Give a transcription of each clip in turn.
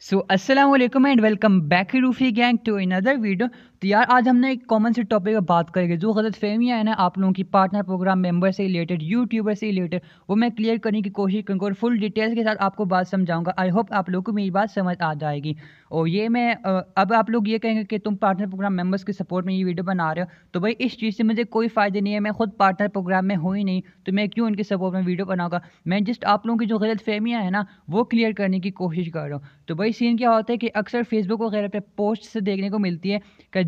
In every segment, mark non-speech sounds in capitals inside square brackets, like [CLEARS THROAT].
So, Assalamu alaikum and welcome back Rufi gang to another video. तो यार आज हमने एक कॉमन से टॉपिक पर बात करेंगे जो गलत फहमियाँ हैं ना आप लोगों की पार्टनर प्रोग्राम मेंबर से रिलेटेड यूट्यूबर से रिलेटेड वो मैं क्लियर करने की कोशिश करूँगा और फुल डिटेल्स के साथ आपको बात समझाऊंगा आई होप आप लोग को मेरी बात समझ आ जाएगी और ये मैं अब आप लोग ये कहेंगे कि तुम पार्टनर प्रोग्राम मेम्बर्स के सपोर्ट में ये वीडियो बना रहे हो तो भाई इस चीज़ से मुझे कोई फ़ायदा नहीं है मैं खुद पार्टनर प्रोग्राम में ही नहीं तो मैं क्यों उनके सपोर्ट में वीडियो बनाऊंगा मैं जस्ट आप लोगों की जो गलत फहमियाँ हैं ना वो क्लियर करने की कोशिश कर रहा हूँ तो भाई सीन क्या होता है कि अक्सर फेसबुक वगैरह पर पोस्ट से देखने को मिलती है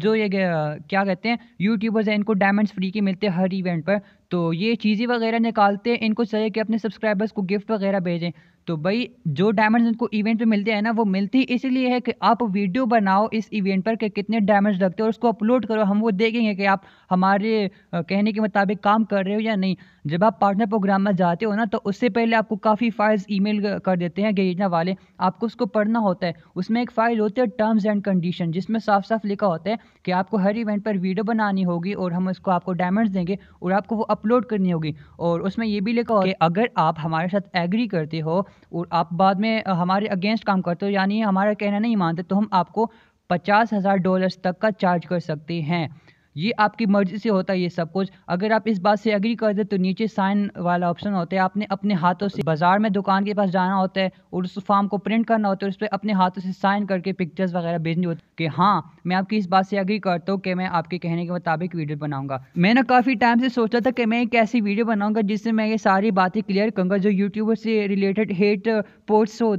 जो ये क्या कहते हैं यूट्यूबर्स हैं इनको डायमंड्स फ्री के मिलते हैं हर इवेंट पर तो ये चीज़ें वगैरह निकालते हैं इनको चाहिए कि अपने सब्सक्राइबर्स को गिफ्ट वगैरह भेजें तो भाई जो डायमंड इनको इवेंट पे मिलते हैं ना वो मिलती इसलिए है कि आप वीडियो बनाओ इस इवेंट पर कि कितने डायमंड लगते हैं और उसको अपलोड करो हम वो देखेंगे कि आप हमारे कहने के मुताबिक काम कर रहे हो या नहीं जब आप पार्टनर प्रोग्राम में जाते हो ना तो उससे पहले आपको काफ़ी फाइल्स ईमेल कर देते हैं गेजना वाले आपको उसको पढ़ना होता है उसमें एक फ़ाइल होती है टर्म्स एंड कंडीशन जिसमें साफ साफ लिखा होता है कि आपको हर इवेंट पर वीडियो बनानी होगी और हम उसको आपको डायमंड्स देंगे और आपको वो अपलोड करनी होगी और उसमें ये भी लिखा कि अगर आप हमारे साथ एग्री करते हो और आप बाद में हमारे अगेंस्ट काम करते हो यानी हमारा कहना नहीं मानते तो हम आपको पचास हज़ार डॉलर्स तक का चार्ज कर सकते हैं ये आपकी मर्जी से होता है ये सब कुछ अगर आप इस बात से एग्री कर दे तो नीचे साइन वाला ऑप्शन होता है आपने अपने हाथों से बाजार में दुकान के पास जाना होता है और उस फॉर्म को प्रिंट करना होता है उस पर अपने हाथों से साइन करके पिक्चर्स वगैरह भेजनी होती है कि हाँ मैं आपकी इस बात से एग्री करता हूँ कि मैं आपके कहने के मुताबिक वीडियो बनाऊंगा मैंने काफ़ी टाइम से सोचा था कि मैं एक ऐसी वीडियो बनाऊंगा जिससे मैं ये सारी बातें क्लियर करूँगा जो यूट्यूबर से रिलेटेड हेट पोस्ट हो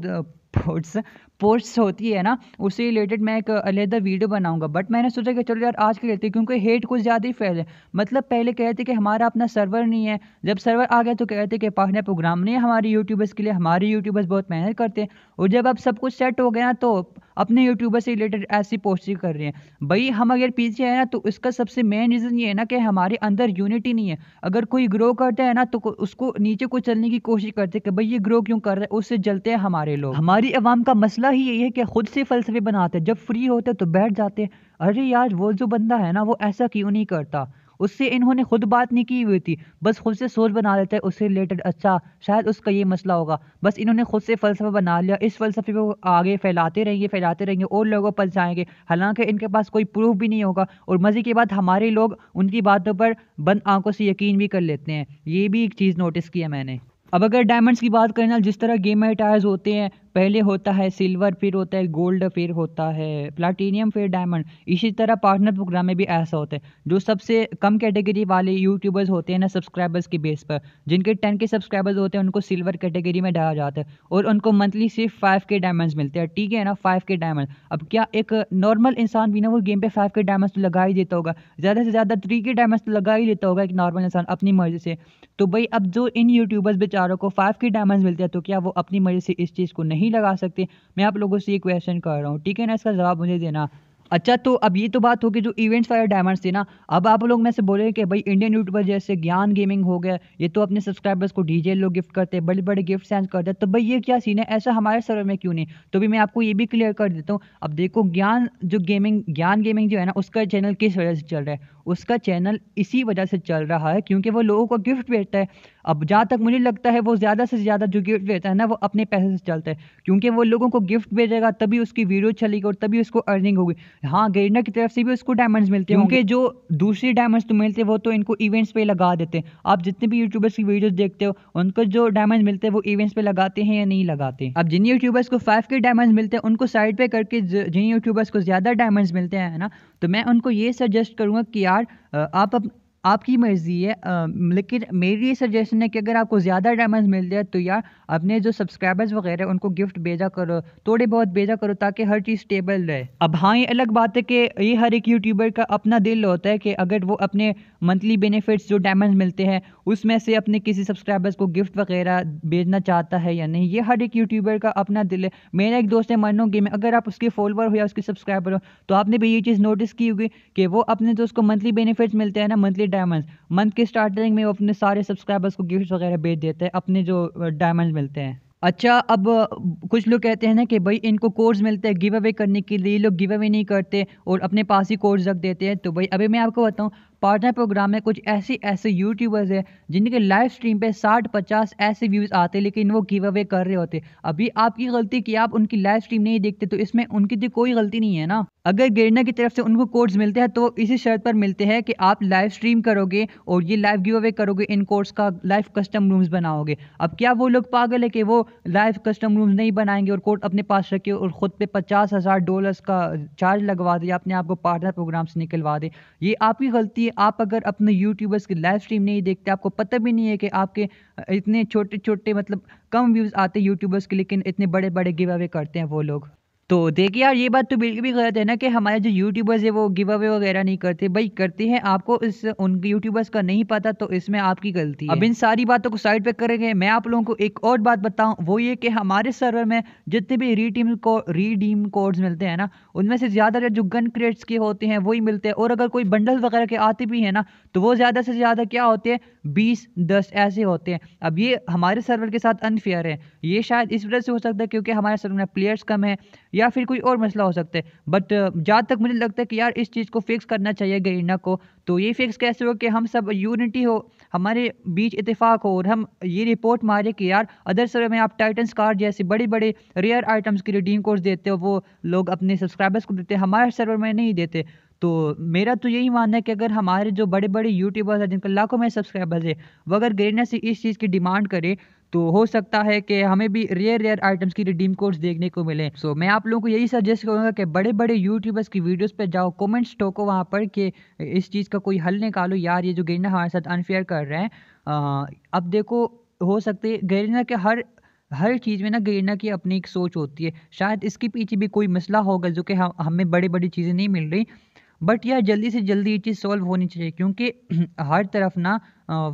पोर्ट्स पोस्ट होती है ना उससे रिलेटेड मैं एक अलहदा वीडियो बनाऊंगा बट मैंने सोचा कि चलो यार आज के लेते क्योंकि हेट कुछ ज़्यादा ही है मतलब पहले कह रहे थे कि हमारा अपना सर्वर नहीं है जब सर्वर आ गया तो कह रहे थे कि पाने प्रोग्राम नहीं है हमारे यूट्यूबर्स के लिए हमारे यूट्यूबर्स बहुत मेहनत करते हैं और जब अब सब कुछ सेट हो गया तो अपने यूट्यूबर से रिलेटेड ऐसी पोस्टिंग कर रहे हैं भाई हम अगर पीछे हैं ना तो उसका सबसे मेन रीज़न ये है ना कि हमारे अंदर यूनिटी नहीं है अगर कोई ग्रो करता है ना तो उसको नीचे को चलने की कोशिश करते हैं कि भाई ये ग्रो क्यों कर रहे हैं उससे जलते हैं हमारे लोग हमारी आवाम का मसला ही यही है कि खुद से फलसफे बनाते हैं जब फ्री होते हैं तो बैठ जाते हैं अरे यार वो जो बंदा है ना वो ऐसा क्यों नहीं करता उससे इन्होंने खुद बात नहीं की हुई थी बस खुद से सोच बना लेते हैं उससे रिलेटेड अच्छा शायद उसका ये मसला होगा बस इन्होंने खुद से फ़लसफा बना लिया इस फ़लसफे को आगे फैलाते रहेंगे फैलाते रहेंगे और लोगों पर जाएंगे हालांकि इनके पास कोई प्रूफ भी नहीं होगा और मज़े के बाद हमारे लोग उनकी बातों पर बंद आंखों से यकीन भी कर लेते हैं ये भी एक चीज़ नोटिस किया मैंने अब अगर डायमंड्स की बात करें ना जिस तरह गेम में टायर्स होते हैं पहले होता है सिल्वर फिर होता है गोल्ड फिर होता है प्लाटिनियम फिर डायमंड इसी तरह पार्टनर प्रोग्राम में भी ऐसा होता है जो सबसे कम कैटेगरी वाले यूट्यूबर्स होते हैं ना सब्सक्राइबर्स के बेस पर जिनके टेन के सब्सक्राइबर्स होते हैं उनको सिल्वर कैटेगरी में डाला जाता है और उनको मंथली सिर्फ फाइव के डायमंड्स मिलते हैं ठीक है ना फाइव के डायमंड अब क्या एक नॉर्मल इंसान भी ना वो गेम पर फाइव के डायमंड्स तो लगा ही देता होगा ज़्यादा से ज़्यादा थ्री के डायमंड्स तो लगा ही देता होगा एक नॉर्मल इंसान अपनी मर्जी से तो भाई अब जो इन यूट्यूबर्स बेचारे आर को फाइव की डायमंड मिलते हैं तो क्या वो अपनी मर्जी से इस चीज़ को नहीं लगा सकते मैं आप लोगों से ये क्वेश्चन कर रहा हूँ ठीक है ना इसका जवाब मुझे देना अच्छा तो अब ये तो बात होगी जो इवेंट्स वाले डायमंड्स थे ना अब आप लोग में से बोले कि भाई इंडियन यूट्यूबर जैसे ज्ञान गेमिंग हो गया ये तो अपने सब्सक्राइबर्स को डीजे लोग गिफ्ट करते हैं बड़े बड़े गिफ्ट सेंड करते हैं तो भाई ये क्या सीन है ऐसा हमारे सर्वर में क्यों नहीं तो भी मैं आपको ये भी क्लियर कर देता हूँ अब देखो ज्ञान जो गेमिंग ज्ञान गेमिंग जो है ना उसका चैनल किस वजह से चल रहा है उसका चैनल इसी वजह से चल रहा है क्योंकि वो लोगों को गिफ्ट भेजता है अब जहाँ तक मुझे लगता है वो ज़्यादा से ज़्यादा जो गिफ्ट भेजता है ना वो अपने पैसे से चलता है क्योंकि वो लोगों को गिफ्ट भेजेगा तभी उसकी वीडियो चलेगी और तभी उसको अर्निंग होगी हाँ गेरना की तरफ से भी उसको डायमंड्स मिलते हैं क्योंकि जो दूसरे डायमंड्स तो मिलते हैं वो तो इनको इवेंट्स पर लगा देते हैं आप जितने भी यूट्यूबर्स की वीडियो देखते हो उनको जो डायमंड मिलते हैं वो इवेंट्स पर लगाते हैं या नहीं लगाते अब जिन यूट्यूबर्स को फाइव के डायमंड मिलते हैं उनको साइड पर करके जिन यूट्यूबर्स को ज़्यादा डायमंड्स मिलते हैं ना तो मैं उनको ये सजेस्ट करूँगा कि यार आप आप आपकी मर्ज़ी है आ, लेकिन मेरी ये सजेशन है कि अगर आपको ज़्यादा डायमंड्स मिल जाए तो यार अपने जो सब्सक्राइबर्स वगैरह उनको गिफ्ट भेजा करो थोड़े बहुत भेजा करो ताकि हर चीज़ स्टेबल रहे अब हाँ ये अलग बात है कि ये हर एक यूट्यूबर का अपना दिल होता है कि अगर वो अपने मंथली बेनिफिट्स जो डायमंड मिलते हैं उसमें से अपने किसी सब्सक्राइबर्स को गिफ्ट वगैरह भेजना चाहता है या नहीं ये हर एक यूट्यूबर का अपना दिल है मेरा एक दोस्त है मनो गेम में अगर आप उसके फॉलोअर हो या उसके सब्सक्राइबर हो तो आपने भी ये चीज़ नोटिस की होगी कि वो अपने जो उसको मंथली बेनिफिट्स मिलते हैं ना मंथली डायमंड्स मंथ की स्टार्टिंग में वो अपने सारे सब्सक्राइबर्स को गिफ्ट वगैरह भेज देते हैं अपने जो डायमंड मिलते हैं अच्छा अब कुछ लोग कहते हैं ना कि भाई इनको कोर्स मिलते हैं गिव अवे करने के लिए लोग गिव अवे नहीं करते और अपने पास ही कोर्स रख देते हैं तो भाई अभी मैं आपको बताऊँ पार्टनर प्रोग्राम में कुछ ऐसे ऐसे यूट्यूबर्स हैं जिनके लाइव स्ट्रीम पे 60-50 ऐसे व्यूज़ आते हैं लेकिन वो गिव अवे कर रहे होते अभी आपकी गलती कि आप उनकी लाइव स्ट्रीम नहीं देखते तो इसमें उनकी तो कोई गलती नहीं है ना अगर गेरना की तरफ से उनको कोर्स मिलते हैं तो इसी शर्त पर मिलते हैं कि आप लाइव स्ट्रीम करोगे और ये लाइव गिव अवे करोगे इन कोर्स का लाइव कस्टम रूम्स बनाओगे अब क्या वो लोग पागल है कि वो लाइव कस्टम रूम्स नहीं बनाएंगे और कोर्ट अपने पास रखे और ख़ुद पे पचास हज़ार डॉलर्स का चार्ज लगवा दे या अपने आप को पार्टनर प्रोग्राम से निकलवा दे ये आपकी गलती है आप अगर अपने यूट्यूबर्स की लाइव स्ट्रीम नहीं देखते आपको पता भी नहीं है कि आपके इतने छोटे छोटे मतलब कम व्यूज़ आते यूट्यूबर्स के लेकिन इतने बड़े बड़े गिव अवे करते हैं वो लोग तो देखिए यार ये बात तो बिल्कुल भी गलत है ना कि हमारे जो यूट्यूबर्स है वो गिव अवे वगैरह नहीं करते भाई करते हैं आपको इस उनके यूट्यूबर्स का नहीं पता तो इसमें आपकी गलती है अब इन सारी बातों को साइड पे करेंगे मैं आप लोगों को एक और बात बताऊं वो ये कि हमारे सर्वर में जितने भी रीटीम को रीडीम कोड्स मिलते हैं ना उनमें से ज़्यादातर जो गन क्रिएट्स के होते हैं वही मिलते हैं और अगर कोई बंडल वगैरह के आते भी हैं ना तो वो ज़्यादा से ज़्यादा क्या होते हैं बीस दस ऐसे होते हैं अब ये हमारे सर्वर के साथ अनफेयर है ये शायद इस वजह से हो सकता है क्योंकि हमारे सर्वर में प्लेयर्स कम है या फिर कोई और मसला हो सकता है बट uh, जहाँ तक मुझे लगता है कि यार इस चीज़ को फिक्स करना चाहिए गरीना को तो ये फिक्स कैसे हो कि हम सब यूनिटी हो हमारे बीच इतफाक़ हो और हम ये रिपोर्ट मारे कि यार अदर सर में आप टाइटन्स कार जैसे बड़े बड़े रेयर आइटम्स के रिडीम कोर्स देते हो वो लोग अपने सब्सक्राइबर्स को देते हमारे सर्वर में नहीं देते तो मेरा तो यही मानना है कि अगर हमारे जो बड़े बड़े यूट्यूबर्स हैं जिनके लाखों में सब्सक्राइबर्स है वो अगर गरीना से इस चीज़ की डिमांड करें तो हो सकता है कि हमें भी रेयर रेयर आइटम्स की रिडीम कोड्स देखने को मिले सो so, मैं आप लोगों को यही सजेस्ट करूँगा कि बड़े बड़े यूट्यूबर्स की वीडियोस पे जाओ कमेंट्स टोको वहाँ पर कि इस चीज़ का कोई हल निकालो यार ये जो गेरिना हमारे साथ अनफेयर कर रहे हैं आ, अब देखो हो सकते गेरिना के हर हर चीज़ में ना गेरिना की अपनी एक सोच होती है शायद इसके पीछे भी कोई मसला होगा जो कि हम हमें बड़ी बड़ी चीज़ें नहीं मिल रही बट यार जल्दी से जल्दी ये चीज़ सॉल्व होनी चाहिए क्योंकि [CLEARS THROAT] हर तरफ ना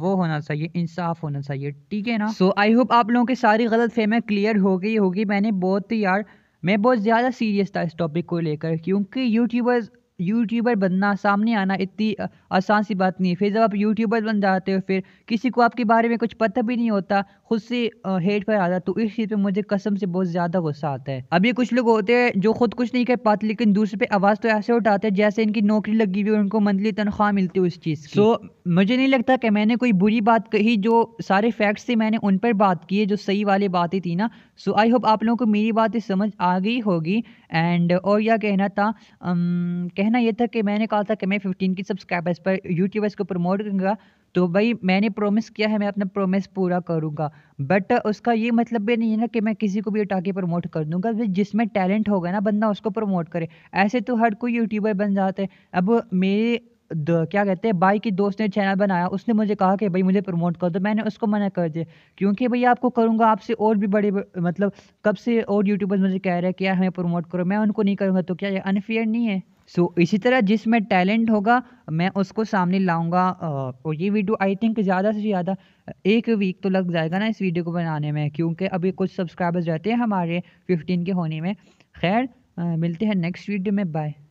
वो होना चाहिए इंसाफ होना चाहिए ठीक है ना सो आई होप आप लोगों की सारी गलत फहमें क्लियर हो गई होगी मैंने बहुत यार मैं बहुत ज़्यादा सीरियस था इस टॉपिक को लेकर क्योंकि यूट्यूबर्स यूट्यूबर बनना सामने आना इतनी आसान सी बात नहीं है फिर जब आप यूट्यूबर बन जाते हो फिर किसी को आपके बारे में कुछ पता भी नहीं होता खुद से हेट पर आता तो इस चीज़ पे मुझे कसम से बहुत ज़्यादा गुस्सा आता है अभी कुछ लोग होते हैं जो खुद कुछ नहीं कर पाते लेकिन दूसरे पे आवाज़ तो ऐसे उठाते हैं जैसे इनकी नौकरी लगी हुई उनको मंथली तनख्वाह मिलती है उस चीज़ की सो so, मुझे नहीं लगता कि मैंने कोई बुरी बात कही जो सारे फैक्ट्स से मैंने उन पर बात की है जो सही वाली बातें थी ना सो आई होप आप लोगों को मेरी बातें समझ आ गई होगी एंड uh, और यह कहना था कहना यह था कि मैंने कहा था कि मैं फिफ्टीन की सब्सक्राइबर्स पर यूट्यूबर्स को प्रमोट करूँगा तो भाई मैंने प्रोमिस किया है मैं अपना प्रोमिस पूरा करूँगा बट uh, उसका ये मतलब भी नहीं है ना कि मैं किसी को भी उठा के प्रमोट कर दूँगा जिसमें टैलेंट होगा ना बंदा उसको प्रमोट करे ऐसे तो हर कोई यूट्यूबर बन जाते हैं अब मेरे क्या कहते हैं भाई की दोस्त ने चैनल बनाया उसने मुझे कहा कि भाई मुझे प्रमोट कर दो मैंने उसको मना कर दिया क्योंकि भाई आपको करूँगा आपसे और भी बड़े मतलब कब से और यूट्यूबर्स मुझे कह रहे हैं कि यार हमें प्रमोट करो मैं उनको नहीं करूँगा तो क्या ये अनफेयर नहीं है सो so, इसी तरह जिसमें टैलेंट होगा मैं उसको सामने लाऊंगा और ये वीडियो आई थिंक ज़्यादा से ज़्यादा एक वीक तो लग जाएगा ना इस वीडियो को बनाने में क्योंकि अभी कुछ सब्सक्राइबर्स रहते हैं हमारे फिफ्टीन के होने में खैर मिलते हैं नेक्स्ट वीडियो में बाय